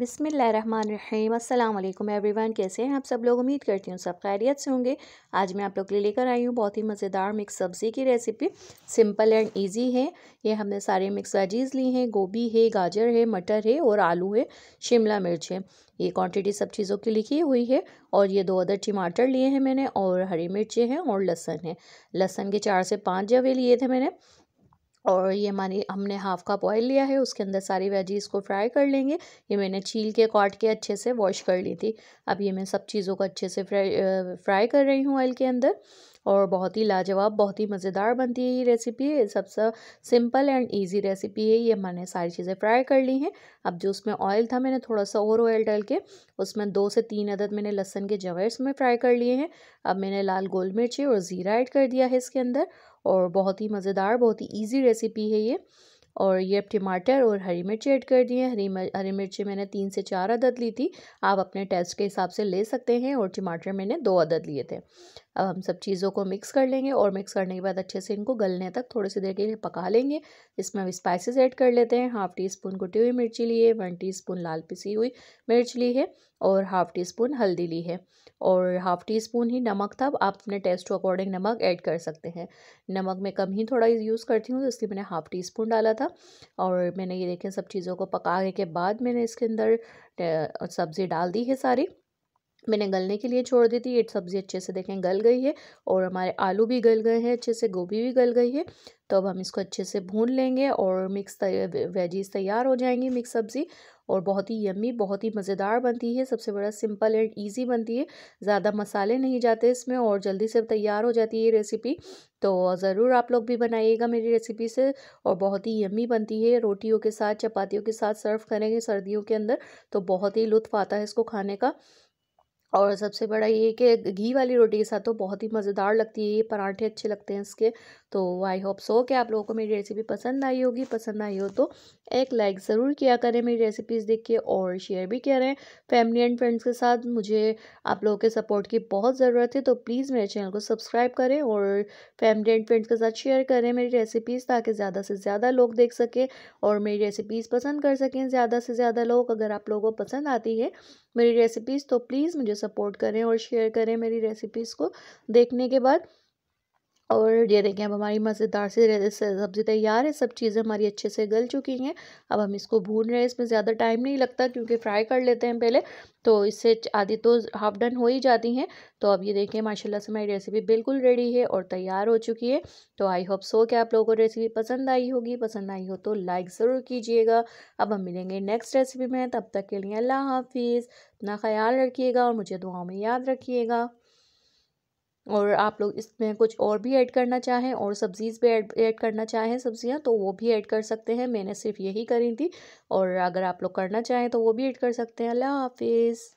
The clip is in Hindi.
अस्सलाम वालेकुम एवरीवन कैसे हैं आप सब लोग उम्मीद करती हूँ सब खैरियत से होंगे आज मैं आप लोग के लिए लेकर आई हूँ बहुत ही मज़ेदार मिक्स सब्ज़ी की रेसिपी सिंपल एंड इजी है ये हमने सारे मिक्स वेजीज़ ली हैं गोभी है गाजर है मटर है और आलू है शिमला मिर्च है ये क्वांटिटी सब चीज़ों की लिखी हुई है और ये दो अदर टमाटर लिए हैं मैंने और हरी मिर्चें हैं और लहसन है लहसन के चार से पाँच जवे लिए थे मैंने और ये हमारी हमने हाफ़ कप ऑयल लिया है उसके अंदर सारी वेजीज़ को फ्राई कर लेंगे ये मैंने छील के काट के अच्छे से वॉश कर ली थी अब ये मैं सब चीज़ों को अच्छे से फ्राई फ्राई कर रही हूँ ऑयल के अंदर और बहुत ही लाजवाब बहुत ही मज़ेदार बनती है ये रेसिपी ये सबसे सिंपल एंड इजी रेसिपी है ये मैंने सारी चीज़ें फ्राई कर ली हैं अब जो उसमें ऑयल था मैंने थोड़ा सा और ऑयल डाल के उसमें दो से तीन अदद मैंने लहसन के जवैर्स में फ्राई कर लिए हैं अब मैंने लाल गोल मिर्ची और ज़ीरा ऐड कर दिया है इसके अंदर और बहुत ही मज़ेदार बहुत ही ईजी रेसिपी है ये और ये अब टमाटर और हरी मिर्च ऐड कर दिए हरी हरी मिर्ची मैंने तीन से चार अदद ली थी आप अपने टेस्ट के हिसाब से ले सकते हैं और टमाटर मैंने दो अदद लिए थे अब हम सब चीज़ों को मिक्स कर लेंगे और मिक्स करने के बाद अच्छे से इनको गलने तक थोड़ी सी देर के लिए पका लेंगे इसमें हम स्पाइसेस ऐड कर लेते हैं हाफ़ टी स्पून कुटी हुई मिर्ची ली है वन टी स्पून लाल पिसी हुई मिर्च ली है और हाफ़ टी स्पून हल्दी ली है और हाफ़ टी स्पून ही नमक था आप अपने टेस्ट के अकॉर्डिंग नमक ऐड कर सकते हैं नमक मैं कम ही थोड़ा यूज़ करती हूँ तो इसलिए मैंने हाफ़ टी स्पून डाला था और मैंने ये देखें सब चीज़ों को पकाने के बाद मैंने इसके अंदर सब्ज़ी डाल दी है सारी मैंने गलने के लिए छोड़ दी थी ये सब्ज़ी अच्छे से देखें गल गई है और हमारे आलू भी गल गए हैं अच्छे से गोभी भी गल गई है तो अब हम इसको अच्छे से भून लेंगे और मिक्स वेजीज तैयार हो जाएंगी मिक्स सब्ज़ी और बहुत ही यम्मी बहुत ही मज़ेदार बनती है सबसे बड़ा सिंपल एंड इजी बनती है ज़्यादा मसाले नहीं जाते इसमें और जल्दी से तैयार हो जाती है ये रेसिपी तो ज़रूर आप लोग भी बनाइएगा मेरी रेसिपी से और बहुत ही यम्मी बनती है रोटियों के साथ चपातियों के साथ सर्व करेंगे सर्दियों के अंदर तो बहुत ही लुत्फ़ आता है इसको खाने का और सबसे बड़ा ये कि घी वाली रोटी के साथ तो बहुत ही मज़ेदार लगती है ये पराठे अच्छे लगते हैं इसके तो आई होप सो कि आप लोगों को मेरी रेसिपी पसंद आई होगी पसंद आई हो तो एक लाइक ज़रूर किया करें मेरी रेसिपीज़ देख के और शेयर भी करें फैमिली एंड फ्रेंड्स के साथ मुझे आप लोगों के सपोर्ट की बहुत ज़रूरत है तो प्लीज़ मेरे चैनल को सब्सक्राइब करें और फैमिली एंड फ्रेंड्स के साथ शेयर करें मेरी रेसिपीज़ ताकि ज़्यादा से ज़्यादा लोग देख सकें और मेरी रेसिपीज़ पसंद कर सकें ज़्यादा से ज़्यादा लोग अगर आप लोगों को पसंद आती है मेरी रेसिपीज़ तो प्लीज़ मुझे सपोर्ट करें और शेयर करें मेरी रेसिपीज़ को देखने के बाद और ये देखें अब हमारी मज़ेदार से सब्ज़ी तैयार है सब चीज़ें हमारी अच्छे से गल चुकी हैं अब हम इसको भून रहे हैं इसमें ज़्यादा टाइम नहीं लगता क्योंकि फ्राई कर लेते हैं पहले तो इससे आधी तो हाफ डन हो ही जाती हैं तो अब ये देखें माशाल्लाह से हमारी रेसिपी बिल्कुल रेडी है और तैयार हो चुकी है तो आई होप सो कि आप लोगों को रेसिपी पसंद आई होगी पसंद आई हो तो लाइक ज़रूर कीजिएगा अब हम मिलेंगे नेक्स्ट रेसिपी में तब तक के लिए अल्लाह हाफिज़ अपना ख्याल रखिएगा और मुझे दुआओं में याद रखिएगा और आप लोग इसमें कुछ और भी ऐड करना चाहें और सब्ज़ीज़ भी ऐड करना चाहें सब्ज़ियाँ तो वो भी ऐड कर सकते हैं मैंने सिर्फ यही करी थी और अगर आप लोग करना चाहें तो वो भी ऐड कर सकते हैं अल्लाह हाफिज़